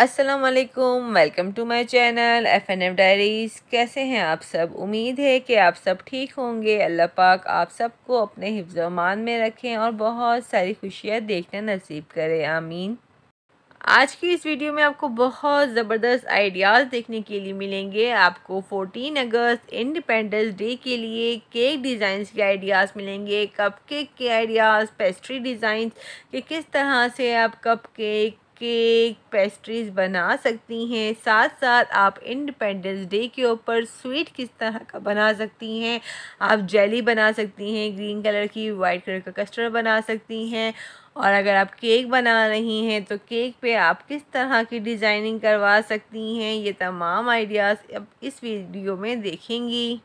Aslam welcome to my channel F N F diaries कैसे हैं आप सब उम्मीद है कि आप सब ठीक होंगे अल्लाह पाक आप सबको अपने हिफ्जमान में रखें और बहुत सारी खुशियाँ देखना नसीब करें आमीन आज की इस वीडियो में आपको बहुत ज़बरदस्त आइडियाज़ देखने के लिए मिलेंगे आपको 14 अगस्त इंडिपेंडेंस डे के लिए केक डिज़ाइंस के आइडियाज़ मिलेंगे कप केक के आइडियाज़ पेस्ट्री डिज़ाइंस कि किस तरह से आप कप केक केक पेस्ट्रीज बना सकती हैं साथ साथ आप इंडिपेंडेंस डे के ऊपर स्वीट किस तरह का बना सकती हैं आप जेली बना सकती हैं ग्रीन कलर की वाइट कलर का कस्टर्ड बना सकती हैं और अगर आप केक बना रही हैं तो केक पे आप किस तरह की डिज़ाइनिंग करवा सकती हैं ये तमाम आइडियाज़ अब इस वीडियो में देखेंगी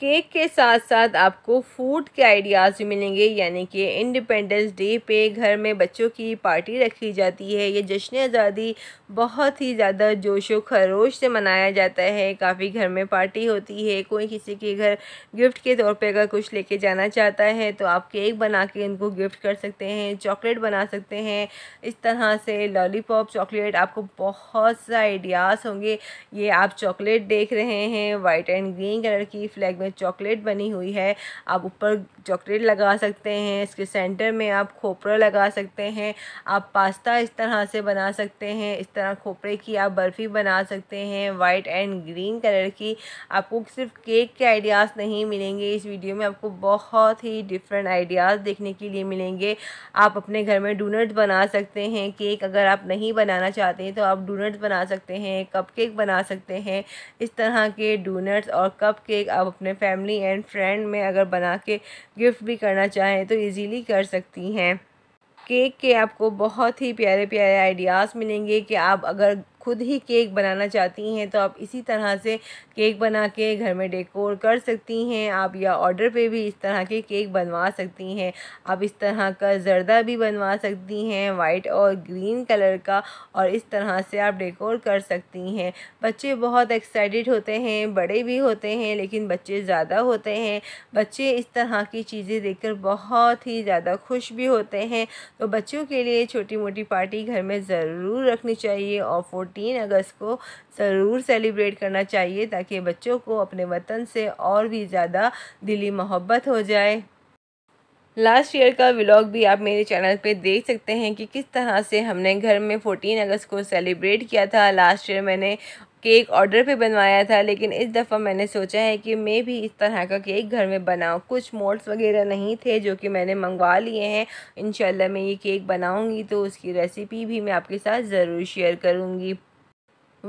केक के साथ साथ आपको फूड के आइडियाज़ भी मिलेंगे यानी कि इंडिपेंडेंस डे पे घर में बच्चों की पार्टी रखी जाती है ये जश्न आज़ादी बहुत ही ज़्यादा जोश व खरोश से मनाया जाता है काफ़ी घर में पार्टी होती है कोई किसी के घर गिफ्ट के तौर पे अगर कुछ लेके जाना चाहता है तो आप केक बना के इनको गिफ्ट कर सकते हैं चॉकलेट बना सकते हैं इस तरह से लॉलीपॉप चॉकलेट आपको बहुत सा आइडियाज़ होंगे ये आप चॉकलेट देख रहे हैं वाइट एंड ग्रीन कलर की फ्लैग में चॉकलेट बनी हुई है आप ऊपर चॉकलेट लगा सकते हैं इसके सेंटर में आप खोपरा लगा सकते हैं आप पास्ता इस तरह से बना सकते हैं इस तरह खोपरे की आप बर्फ़ी बना सकते हैं वाइट एंड ग्रीन कलर की आपको सिर्फ केक के आइडियाज़ नहीं मिलेंगे इस वीडियो में आपको बहुत ही डिफरेंट आइडियाज़ देखने के लिए मिलेंगे आप अपने घर में डोनट बना सकते हैं केक अगर आप नहीं बनाना चाहते हैं तो आप डोनट बना सकते हैं कप केक बना सकते हैं इस तरह के डोनट्स और कप केक आप अपने फैमिली एंड फ्रेंड में अगर बना के गिफ्ट भी करना चाहें तो इजीली कर सकती हैं केक के आपको बहुत ही प्यारे प्यारे आइडियाज़ मिलेंगे कि आप अगर खुद ही केक बनाना चाहती हैं तो आप इसी तरह से केक बना के घर में डेकोर कर सकती हैं आप या ऑर्डर पे भी इस तरह के केक बनवा सकती हैं आप इस तरह का जर्दा भी बनवा सकती हैं वाइट और ग्रीन कलर का और इस तरह से आप डेकोर कर सकती हैं बच्चे बहुत एक्साइटेड होते हैं बड़े भी होते हैं लेकिन बच्चे ज़्यादा होते हैं बच्चे इस तरह की चीज़ें देखकर बहुत ही ज़्यादा खुश भी होते हैं तो बच्चों के लिए छोटी मोटी पार्टी घर में ज़रूर रखनी चाहिए और फोटो तीन अगस्त को ज़रूर सेलिब्रेट करना चाहिए ताकि बच्चों को अपने वतन से और भी ज़्यादा दिली मोहब्बत हो जाए लास्ट ईयर का व्लॉग भी आप मेरे चैनल पे देख सकते हैं कि किस तरह से हमने घर में फोर्टीन अगस्त को सेलिब्रेट किया था लास्ट ईयर मैंने केक ऑर्डर पे बनवाया था लेकिन इस दफ़ा मैंने सोचा है कि मैं भी इस तरह का केक घर में बनाऊँ कुछ मोड्स वगैरह नहीं थे जो कि मैंने मंगवा लिए हैं इन मैं ये केक बनाऊँगी तो उसकी रेसिपी भी मैं आपके साथ ज़रूर शेयर करूँगी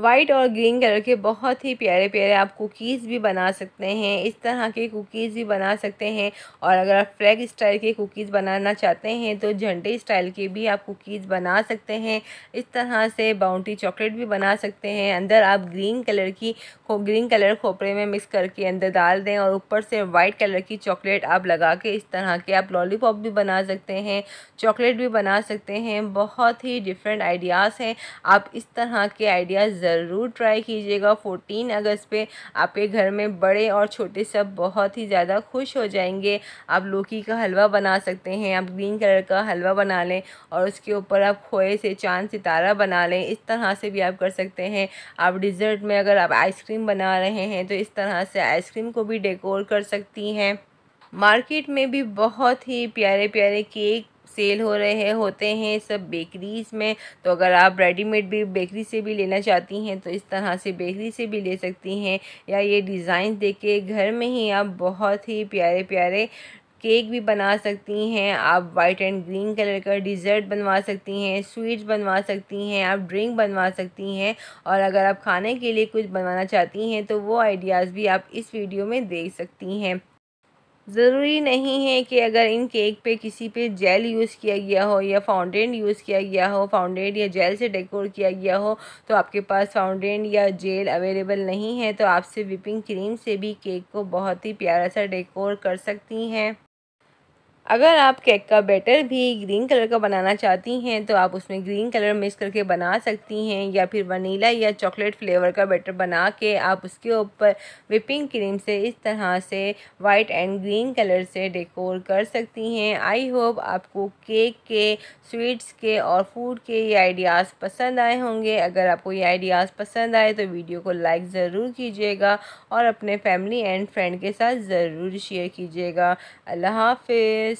वाइट और ग्रीन कलर के बहुत ही प्यारे प्यारे आप कुकीज़ भी बना सकते हैं इस तरह के कुकीज़ भी बना सकते हैं और अगर आप फ्लैग स्टाइल के कुकीज़ बनाना चाहते हैं तो झंडे स्टाइल के भी आप कुकीज़ बना सकते हैं इस तरह से बाउंटी चॉकलेट भी बना सकते हैं अंदर आप ग्रीन कलर की ग्रीन कलर खोपरे में मिक्स करके अंदर डाल दें और ऊपर से वाइट कलर की चॉकलेट आप लगा के इस तरह के आप लॉलीपॉप भी बना सकते हैं चॉकलेट भी बना सकते हैं बहुत ही डिफरेंट आइडियाज़ हैं आप इस तरह के आइडियाज़ ज़रूर ट्राई कीजिएगा फोर्टीन अगस्त पे आपके घर में बड़े और छोटे सब बहुत ही ज़्यादा खुश हो जाएंगे आप लौकी का हलवा बना सकते हैं आप ग्रीन कलर का हलवा बना लें और उसके ऊपर आप खोए से चांद सितारा बना लें इस तरह से भी आप कर सकते हैं आप डिज़र्ट में अगर आप आइसक्रीम बना रहे हैं तो इस तरह से आइसक्रीम को भी डेकोर कर सकती हैं मार्केट में भी बहुत ही प्यारे प्यारे केक सेल हो रहे होते हैं सब बेकरीज़ में तो अगर आप रेडीमेड भी बेकरी से भी लेना चाहती हैं तो इस तरह से बेकरी से भी ले सकती हैं या ये डिज़ाइन देख के घर में ही आप बहुत ही प्यारे प्यारे केक भी बना सकती हैं आप वाइट एंड ग्रीन कलर का डिज़र्ट बनवा सकती हैं स्वीट्स बनवा सकती हैं आप ड्रिंक बनवा सकती हैं और अगर आप खाने के लिए कुछ बनवाना चाहती हैं तो वो आइडियाज़ भी आप इस वीडियो में देख सकती हैं ज़रूरी नहीं है कि अगर इन केक पे किसी पे जेल यूज़ किया गया हो या फाउंडेंट यूज़ किया गया हो फाउंडेंट या जेल से डेकोर किया गया हो तो आपके पास फाउंडेंट या जेल अवेलेबल नहीं है तो आपसे विपिंग क्रीम से भी केक को बहुत ही प्यारा सा डेकोर कर सकती हैं अगर आप केक का बैटर भी ग्रीन कलर का बनाना चाहती हैं तो आप उसमें ग्रीन कलर मिक्स करके बना सकती हैं या फिर वनीला या चॉकलेट फ्लेवर का बैटर बना के आप उसके ऊपर विपिंग क्रीम से इस तरह से वाइट एंड ग्रीन कलर से डेकोर कर सकती हैं आई होप आपको केक के स्वीट्स के और फूड के ये आइडियाज़ पसंद आए होंगे अगर आपको ये आइडियाज़ पसंद आए तो वीडियो को लाइक ज़रूर कीजिएगा और अपने फैमिली एंड फ्रेंड के साथ ज़रूर शेयर कीजिएगा अल्लाह हाफिज़